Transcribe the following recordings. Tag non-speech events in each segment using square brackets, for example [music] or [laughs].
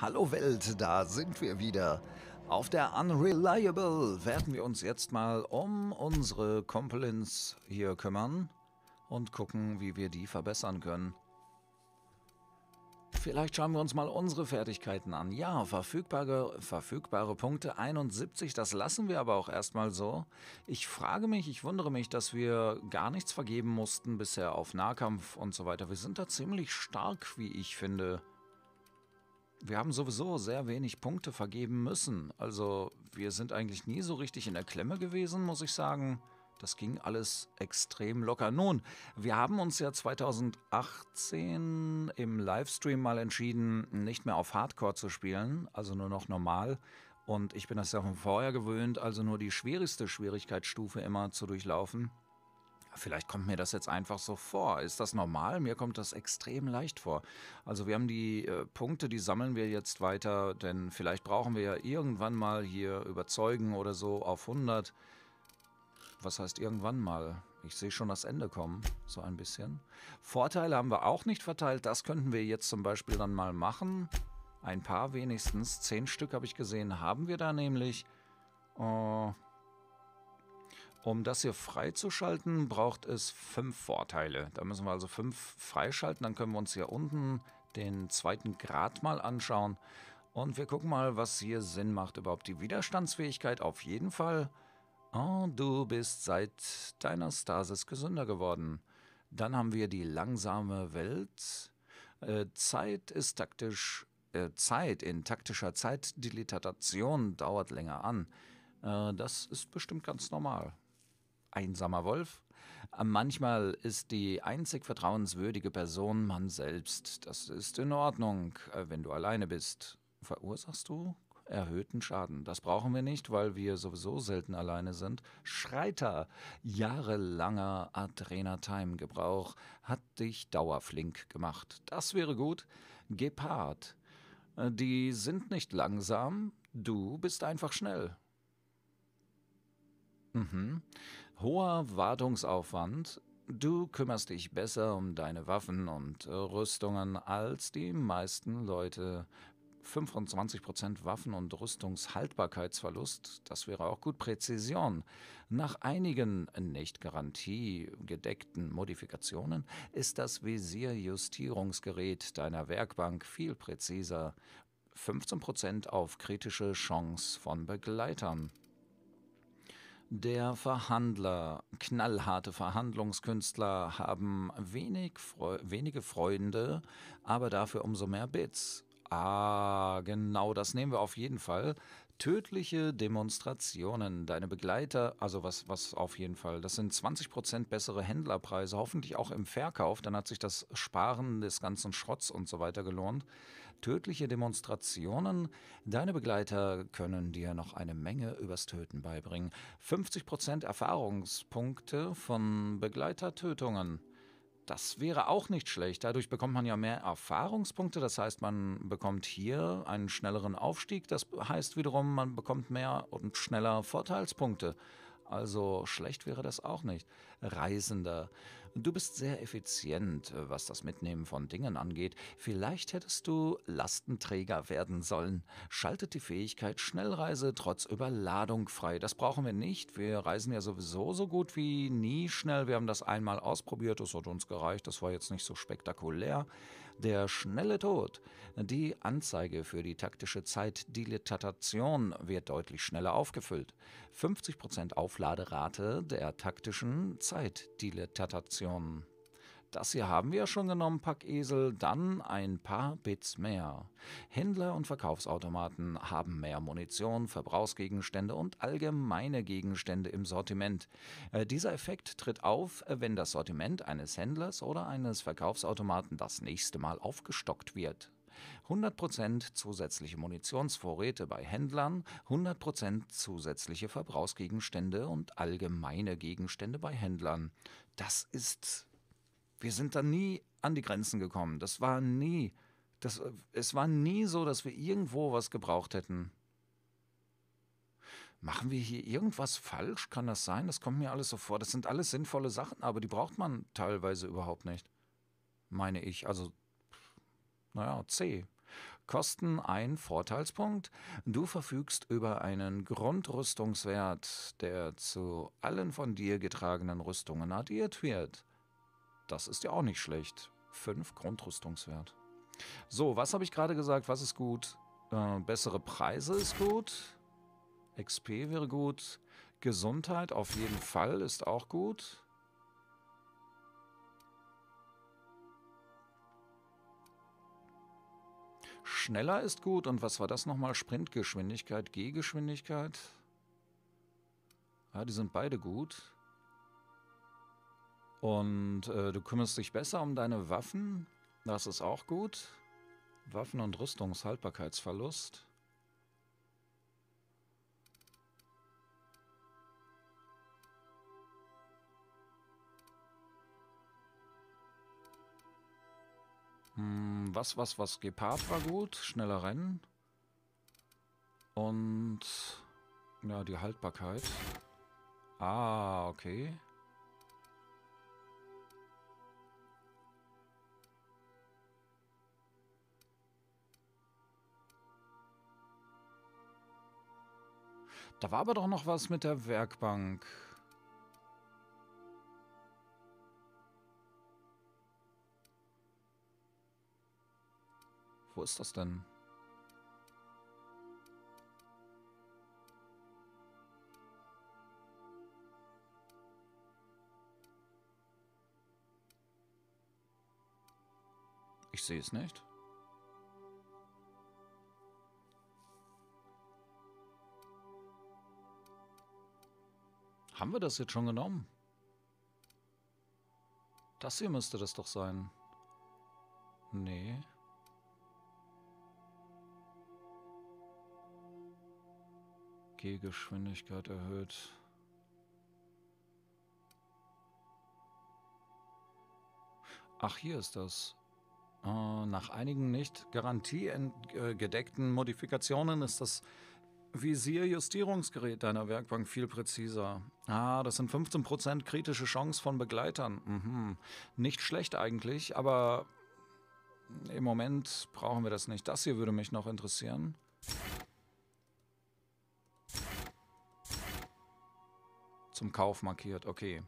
Hallo Welt, da sind wir wieder. Auf der Unreliable werden wir uns jetzt mal um unsere Compliments hier kümmern und gucken, wie wir die verbessern können. Vielleicht schauen wir uns mal unsere Fertigkeiten an. Ja, verfügbare, verfügbare Punkte 71, das lassen wir aber auch erstmal so. Ich frage mich, ich wundere mich, dass wir gar nichts vergeben mussten bisher auf Nahkampf und so weiter. Wir sind da ziemlich stark, wie ich finde wir haben sowieso sehr wenig Punkte vergeben müssen. Also wir sind eigentlich nie so richtig in der Klemme gewesen, muss ich sagen. Das ging alles extrem locker. Nun, wir haben uns ja 2018 im Livestream mal entschieden, nicht mehr auf Hardcore zu spielen, also nur noch normal. Und ich bin das ja von vorher gewöhnt, also nur die schwierigste Schwierigkeitsstufe immer zu durchlaufen. Vielleicht kommt mir das jetzt einfach so vor. Ist das normal? Mir kommt das extrem leicht vor. Also wir haben die äh, Punkte, die sammeln wir jetzt weiter, denn vielleicht brauchen wir ja irgendwann mal hier überzeugen oder so auf 100. Was heißt irgendwann mal? Ich sehe schon das Ende kommen, so ein bisschen. Vorteile haben wir auch nicht verteilt. Das könnten wir jetzt zum Beispiel dann mal machen. Ein paar wenigstens. Zehn Stück habe ich gesehen, haben wir da nämlich. Oh, um das hier freizuschalten, braucht es fünf Vorteile. Da müssen wir also fünf freischalten. Dann können wir uns hier unten den zweiten Grad mal anschauen. Und wir gucken mal, was hier Sinn macht. Überhaupt die Widerstandsfähigkeit auf jeden Fall. Oh, du bist seit deiner Stasis gesünder geworden. Dann haben wir die langsame Welt. Äh, Zeit ist taktisch. Äh, Zeit in taktischer Zeitdilatation dauert länger an. Äh, das ist bestimmt ganz normal einsamer Wolf. Manchmal ist die einzig vertrauenswürdige Person man selbst. Das ist in Ordnung, äh, wenn du alleine bist. Verursachst du erhöhten Schaden. Das brauchen wir nicht, weil wir sowieso selten alleine sind. Schreiter, jahrelanger adrena time gebrauch hat dich dauerflink gemacht. Das wäre gut. Gepard, äh, die sind nicht langsam, du bist einfach schnell. Mhm. Hoher Wartungsaufwand. Du kümmerst dich besser um deine Waffen und Rüstungen als die meisten Leute. 25% Waffen- und Rüstungshaltbarkeitsverlust, das wäre auch gut Präzision. Nach einigen nicht garantiegedeckten Modifikationen ist das Visierjustierungsgerät deiner Werkbank viel präziser. 15% auf kritische Chance von Begleitern. Der Verhandler, knallharte Verhandlungskünstler haben wenig Freu wenige Freunde, aber dafür umso mehr Bits. Ah, genau, das nehmen wir auf jeden Fall. Tödliche Demonstrationen. Deine Begleiter, also was, was auf jeden Fall. Das sind 20% bessere Händlerpreise, hoffentlich auch im Verkauf. Dann hat sich das Sparen des ganzen Schrotts und so weiter gelohnt tödliche Demonstrationen. Deine Begleiter können dir noch eine Menge übers Töten beibringen. 50% Erfahrungspunkte von Begleitertötungen. Das wäre auch nicht schlecht. Dadurch bekommt man ja mehr Erfahrungspunkte. Das heißt, man bekommt hier einen schnelleren Aufstieg. Das heißt wiederum, man bekommt mehr und schneller Vorteilspunkte. Also schlecht wäre das auch nicht. Reisender. Du bist sehr effizient, äh, was das Mitnehmen von Dingen angeht. Vielleicht hättest du Lastenträger werden sollen. Schaltet die Fähigkeit Schnellreise trotz Überladung frei. Das brauchen wir nicht. Wir reisen ja sowieso so gut wie nie schnell. Wir haben das einmal ausprobiert, Das hat uns gereicht. Das war jetzt nicht so spektakulär. Der schnelle Tod. Die Anzeige für die taktische Zeitdilatation wird deutlich schneller aufgefüllt. 50% Aufladerate der taktischen Zeitdilatation. Das hier haben wir schon genommen, Packesel. Dann ein paar Bits mehr. Händler und Verkaufsautomaten haben mehr Munition, Verbrauchsgegenstände und allgemeine Gegenstände im Sortiment. Äh, dieser Effekt tritt auf, äh, wenn das Sortiment eines Händlers oder eines Verkaufsautomaten das nächste Mal aufgestockt wird. 100% zusätzliche Munitionsvorräte bei Händlern, 100% zusätzliche Verbrauchsgegenstände und allgemeine Gegenstände bei Händlern. Das ist wir sind da nie an die Grenzen gekommen. Das war nie, das, es war nie so, dass wir irgendwo was gebraucht hätten. Machen wir hier irgendwas falsch? Kann das sein? Das kommt mir alles so vor. Das sind alles sinnvolle Sachen, aber die braucht man teilweise überhaupt nicht. Meine ich. Also, naja, C. Kosten ein Vorteilspunkt. Du verfügst über einen Grundrüstungswert, der zu allen von dir getragenen Rüstungen addiert wird. Das ist ja auch nicht schlecht. 5 Grundrüstungswert. So, was habe ich gerade gesagt? Was ist gut? Äh, bessere Preise ist gut. XP wäre gut. Gesundheit auf jeden Fall ist auch gut. Schneller ist gut. Und was war das nochmal? Sprintgeschwindigkeit, Gehgeschwindigkeit. Ja, die sind beide gut. Und äh, du kümmerst dich besser um deine Waffen. Das ist auch gut. Waffen- und Rüstungshaltbarkeitsverlust. Hm, was, was, was? Gepard war gut. Schneller rennen. Und... Ja, die Haltbarkeit. Ah, okay. Okay. Da war aber doch noch was mit der Werkbank. Wo ist das denn? Ich sehe es nicht. Haben wir das jetzt schon genommen? Das hier müsste das doch sein. Nee. Gehgeschwindigkeit erhöht. Ach, hier ist das. Äh, nach einigen nicht garantiegedeckten äh, Modifikationen ist das Visierjustierungsgerät deiner Werkbank viel präziser. Ah, das sind 15% kritische Chance von Begleitern. Mhm. Nicht schlecht eigentlich, aber im Moment brauchen wir das nicht. Das hier würde mich noch interessieren. Zum Kauf markiert, okay.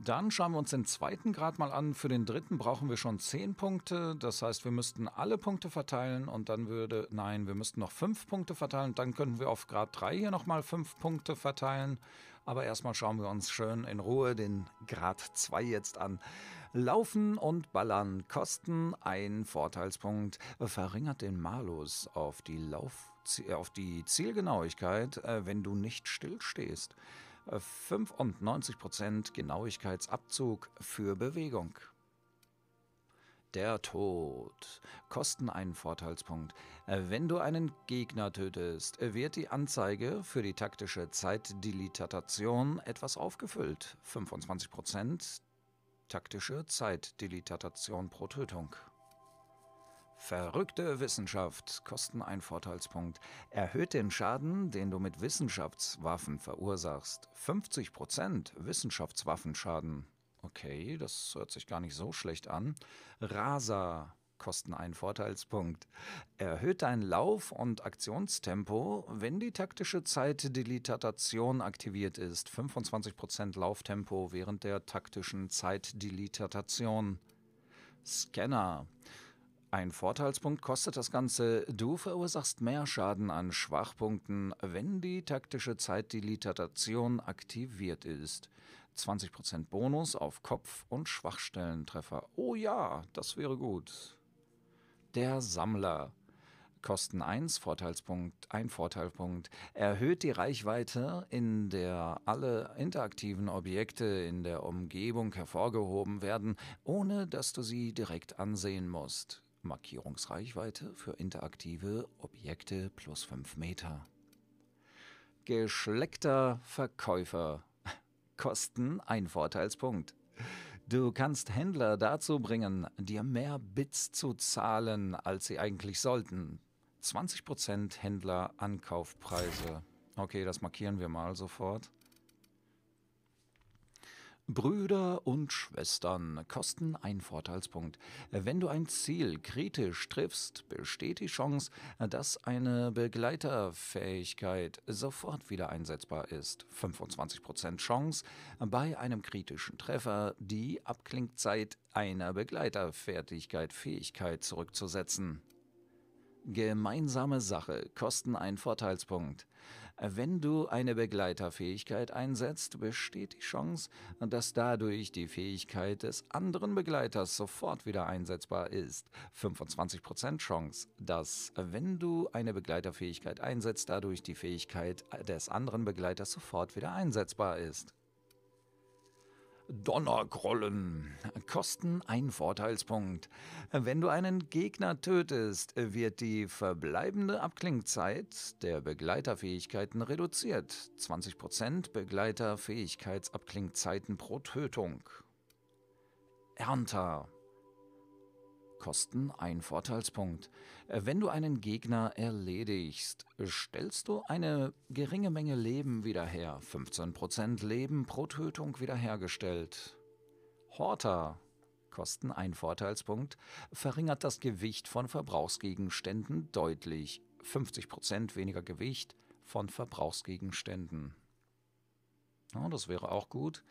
Dann schauen wir uns den zweiten Grad mal an. Für den dritten brauchen wir schon 10 Punkte. Das heißt, wir müssten alle Punkte verteilen und dann würde, nein, wir müssten noch 5 Punkte verteilen. Dann könnten wir auf Grad 3 hier nochmal 5 Punkte verteilen. Aber erstmal schauen wir uns schön in Ruhe den Grad 2 jetzt an. Laufen und Ballern kosten ein Vorteilspunkt, verringert den Malus auf die, Lauf äh, auf die Zielgenauigkeit, äh, wenn du nicht stillstehst. 95% Genauigkeitsabzug für Bewegung. Der Tod. Kosten einen Vorteilspunkt. Wenn du einen Gegner tötest, wird die Anzeige für die taktische Zeitdilatation etwas aufgefüllt. 25% taktische Zeitdilatation pro Tötung. Verrückte Wissenschaft, Kosten ein Vorteilspunkt, erhöht den Schaden, den du mit Wissenschaftswaffen verursachst. 50% Prozent Wissenschaftswaffenschaden. Okay, das hört sich gar nicht so schlecht an. Rasa, Kosten ein Vorteilspunkt, erhöht dein Lauf- und Aktionstempo, wenn die taktische Zeitdilatation aktiviert ist. 25% Prozent Lauftempo während der taktischen Zeitdilatation. Scanner, ein Vorteilspunkt kostet das Ganze, du verursachst mehr Schaden an Schwachpunkten, wenn die taktische Zeitdilatation aktiviert ist. 20% Bonus auf Kopf- und Schwachstellentreffer. Oh ja, das wäre gut. Der Sammler. Kosten 1, Vorteilspunkt, ein Vorteilpunkt, erhöht die Reichweite, in der alle interaktiven Objekte in der Umgebung hervorgehoben werden, ohne dass du sie direkt ansehen musst. Markierungsreichweite für interaktive Objekte plus 5 Meter. Geschleckter Verkäufer. [laughs] Kosten ein Vorteilspunkt. Du kannst Händler dazu bringen, dir mehr Bits zu zahlen, als sie eigentlich sollten. 20% Händler Ankaufpreise. Okay, das markieren wir mal sofort. Brüder und Schwestern kosten einen Vorteilspunkt. Wenn du ein Ziel kritisch triffst, besteht die Chance, dass eine Begleiterfähigkeit sofort wieder einsetzbar ist. 25% Chance bei einem kritischen Treffer, die Abklingzeit einer Begleiterfertigkeit Fähigkeit zurückzusetzen. Gemeinsame Sache kosten einen Vorteilspunkt. Wenn du eine Begleiterfähigkeit einsetzt, besteht die Chance, dass dadurch die Fähigkeit des anderen Begleiters sofort wieder einsetzbar ist. 25% Chance, dass wenn du eine Begleiterfähigkeit einsetzt, dadurch die Fähigkeit des anderen Begleiters sofort wieder einsetzbar ist. Donnergrollen. Kosten ein Vorteilspunkt. Wenn du einen Gegner tötest, wird die verbleibende Abklingzeit der Begleiterfähigkeiten reduziert. 20% Begleiterfähigkeitsabklingzeiten pro Tötung. Ernter kosten ein Vorteilspunkt. Äh, wenn du einen Gegner erledigst, stellst du eine geringe Menge Leben wieder her. 15% Leben pro Tötung wiederhergestellt. Horter kosten ein Vorteilspunkt, verringert das Gewicht von Verbrauchsgegenständen deutlich. 50% weniger Gewicht von Verbrauchsgegenständen. Ja, das wäre auch gut.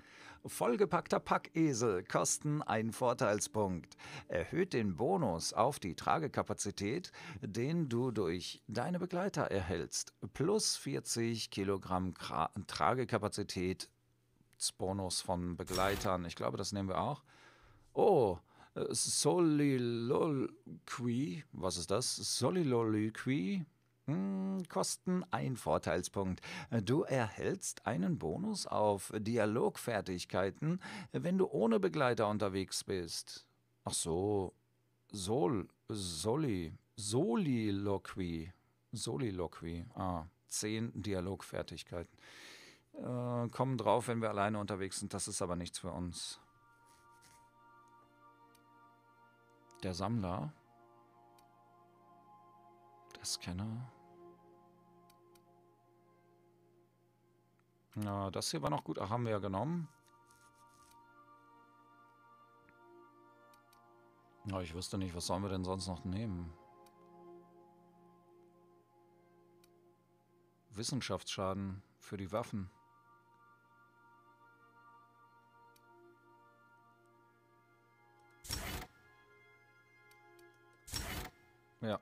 Vollgepackter Packesel kosten einen Vorteilspunkt. Erhöht den Bonus auf die Tragekapazität, den du durch deine Begleiter erhältst. Plus 40 Kilogramm Tra Tragekapazität. Bonus von Begleitern. Ich glaube, das nehmen wir auch. Oh, äh, Soliloquy. Was ist das? Soliloquy. Hm, kosten ein Vorteilspunkt. Du erhältst einen Bonus auf Dialogfertigkeiten, wenn du ohne Begleiter unterwegs bist. Ach so, Sol, Soli, Soliloquy, Soliloquy, ah, zehn Dialogfertigkeiten. Äh, kommen drauf, wenn wir alleine unterwegs sind, das ist aber nichts für uns. Der Sammler. Der Scanner. Na, das hier war noch gut. Ach, haben wir ja genommen. Na, ich wüsste nicht, was sollen wir denn sonst noch nehmen? Wissenschaftsschaden für die Waffen. Ja.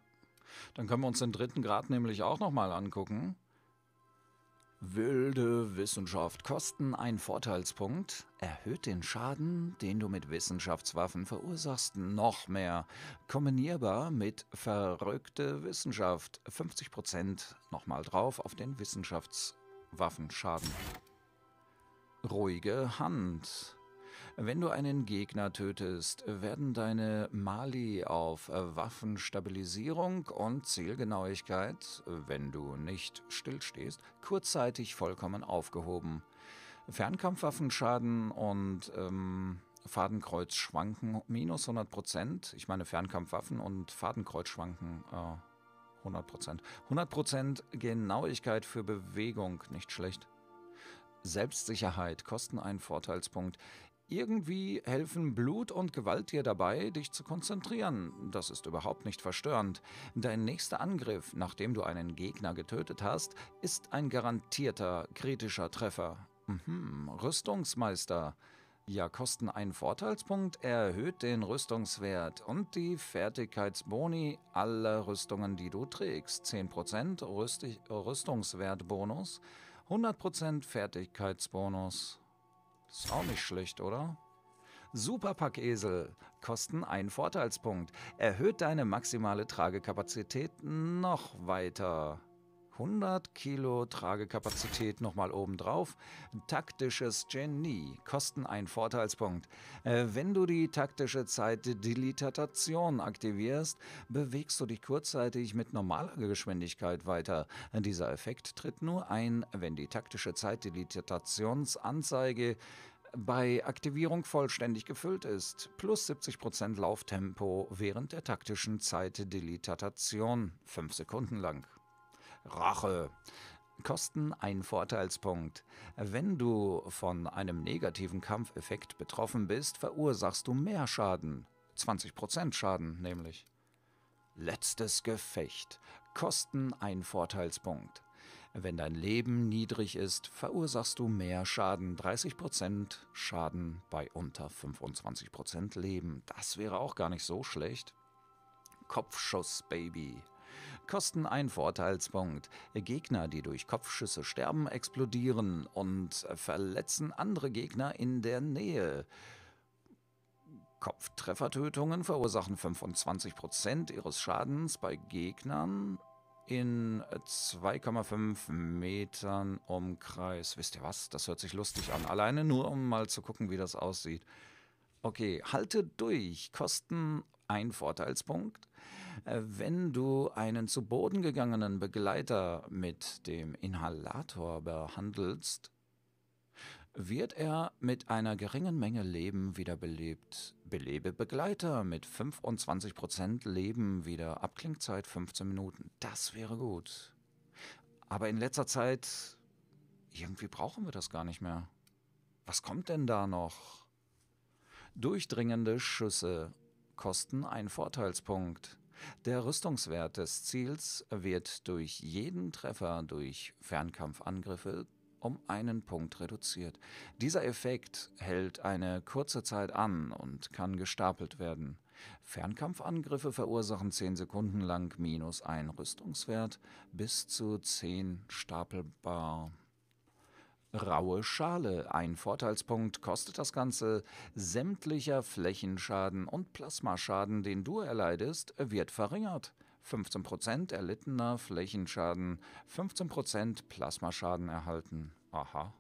Dann können wir uns den dritten Grad nämlich auch nochmal angucken. Ja. Wilde Wissenschaft. Kosten ein Vorteilspunkt. Erhöht den Schaden, den du mit Wissenschaftswaffen verursachst, noch mehr. Kombinierbar mit verrückte Wissenschaft. 50% nochmal drauf auf den Wissenschaftswaffenschaden. Ruhige Hand. Wenn du einen Gegner tötest, werden deine Mali auf Waffenstabilisierung und Zielgenauigkeit, wenn du nicht stillstehst, kurzzeitig vollkommen aufgehoben. Fernkampfwaffenschaden und ähm, Fadenkreuz schwanken minus 100 Ich meine Fernkampfwaffen und Fadenkreuz schwanken äh, 100 100 Genauigkeit für Bewegung, nicht schlecht. Selbstsicherheit kosten ein Vorteilspunkt. Irgendwie helfen Blut und Gewalt dir dabei, dich zu konzentrieren. Das ist überhaupt nicht verstörend. Dein nächster Angriff, nachdem du einen Gegner getötet hast, ist ein garantierter kritischer Treffer. Mhm, Rüstungsmeister. Ja, kosten ein Vorteilspunkt, erhöht den Rüstungswert und die Fertigkeitsboni aller Rüstungen, die du trägst. 10% Rüstig Rüstungswertbonus, 100% Fertigkeitsbonus. Ist auch nicht schlecht, oder? Superpackesel kosten ein Vorteilspunkt. Erhöht deine maximale Tragekapazität noch weiter. 100 Kilo Tragekapazität nochmal obendrauf. Taktisches Genie. Kosten ein Vorteilspunkt. Äh, wenn du die taktische Zeitdilitation aktivierst, bewegst du dich kurzzeitig mit normaler Geschwindigkeit weiter. Dieser Effekt tritt nur ein, wenn die taktische Zeitdilitationsanzeige bei Aktivierung vollständig gefüllt ist, plus 70% Lauftempo während der taktischen Zeitdilitation, 5 Sekunden lang. Rache. Kosten ein Vorteilspunkt. Wenn du von einem negativen Kampfeffekt betroffen bist, verursachst du mehr Schaden. 20% Schaden nämlich. Letztes Gefecht. Kosten ein Vorteilspunkt. Wenn dein Leben niedrig ist, verursachst du mehr Schaden. 30% Schaden bei unter 25% Leben. Das wäre auch gar nicht so schlecht. Kopfschuss, Baby. Kosten ein Vorteilspunkt. Gegner, die durch Kopfschüsse sterben, explodieren und verletzen andere Gegner in der Nähe. Kopftreffertötungen verursachen 25% ihres Schadens bei Gegnern in 2,5 Metern Umkreis. Wisst ihr was? Das hört sich lustig an. Alleine nur, um mal zu gucken, wie das aussieht. Okay, halte durch. Kosten ein Vorteilspunkt. Äh, wenn du einen zu Boden gegangenen Begleiter mit dem Inhalator behandelst, wird er mit einer geringen Menge Leben wiederbelebt. Belebe Begleiter mit 25% Leben wieder. Abklingzeit 15 Minuten. Das wäre gut. Aber in letzter Zeit, irgendwie brauchen wir das gar nicht mehr. Was kommt denn da noch? Durchdringende Schüsse kosten einen Vorteilspunkt. Der Rüstungswert des Ziels wird durch jeden Treffer durch Fernkampfangriffe um einen Punkt reduziert. Dieser Effekt hält eine kurze Zeit an und kann gestapelt werden. Fernkampfangriffe verursachen 10 Sekunden lang minus ein Rüstungswert bis zu 10 stapelbar raue Schale. Ein Vorteilspunkt kostet das Ganze. Sämtlicher Flächenschaden und Plasmaschaden, den du erleidest, wird verringert. 15% erlittener Flächenschaden, 15% Plasmaschaden erhalten. Aha.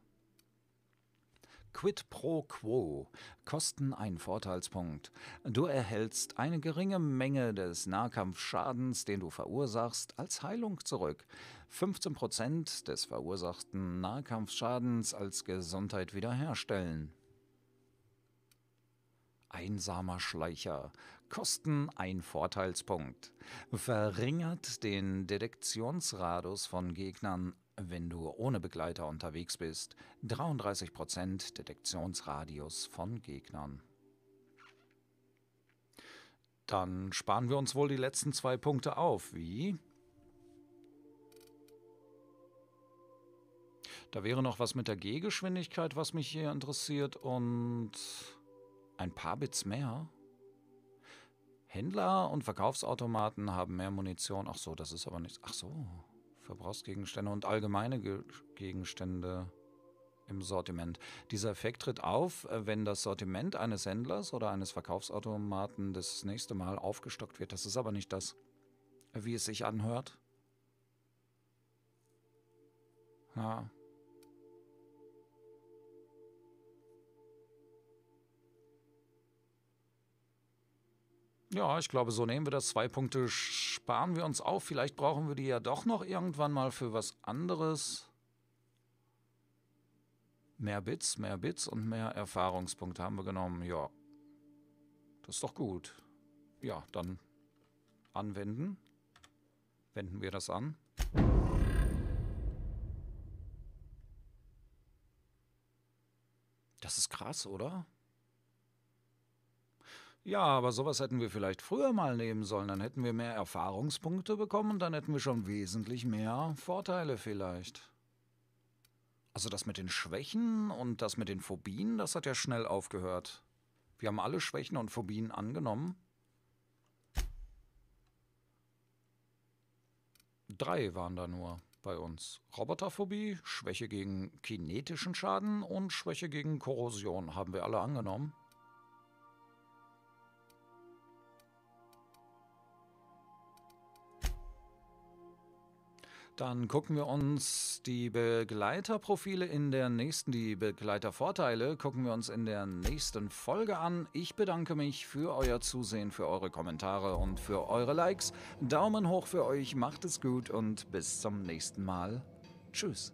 Quid pro quo, Kosten ein Vorteilspunkt. Du erhältst eine geringe Menge des Nahkampfschadens, den du verursachst, als Heilung zurück. 15% des verursachten Nahkampfschadens als Gesundheit wiederherstellen. Einsamer Schleicher. Kosten ein Vorteilspunkt. Verringert den Detektionsradius von Gegnern wenn du ohne Begleiter unterwegs bist, 33% Detektionsradius von Gegnern. Dann sparen wir uns wohl die letzten zwei Punkte auf, wie? Da wäre noch was mit der Gehgeschwindigkeit, was mich hier interessiert und ein paar Bits mehr. Händler und Verkaufsautomaten haben mehr Munition. Ach so, das ist aber nichts. Ach so. Verbrauchsgegenstände und allgemeine Ge Gegenstände im Sortiment. Dieser Effekt tritt auf, äh, wenn das Sortiment eines Händlers oder eines Verkaufsautomaten das nächste Mal aufgestockt wird. Das ist aber nicht das, wie es sich anhört. Ja. Ja, ich glaube, so nehmen wir das. Zwei Punkte sparen wir uns auf. Vielleicht brauchen wir die ja doch noch irgendwann mal für was anderes. Mehr Bits, mehr Bits und mehr Erfahrungspunkte haben wir genommen. Ja, das ist doch gut. Ja, dann anwenden. Wenden wir das an. Das ist krass, oder? Ja, aber sowas hätten wir vielleicht früher mal nehmen sollen. Dann hätten wir mehr Erfahrungspunkte bekommen und dann hätten wir schon wesentlich mehr Vorteile vielleicht. Also das mit den Schwächen und das mit den Phobien, das hat ja schnell aufgehört. Wir haben alle Schwächen und Phobien angenommen. Drei waren da nur bei uns. Roboterphobie, Schwäche gegen kinetischen Schaden und Schwäche gegen Korrosion haben wir alle angenommen. Dann gucken wir uns die Begleiterprofile in der nächsten, die Begleitervorteile gucken wir uns in der nächsten Folge an. Ich bedanke mich für euer Zusehen, für eure Kommentare und für eure Likes. Daumen hoch für euch, macht es gut und bis zum nächsten Mal. Tschüss.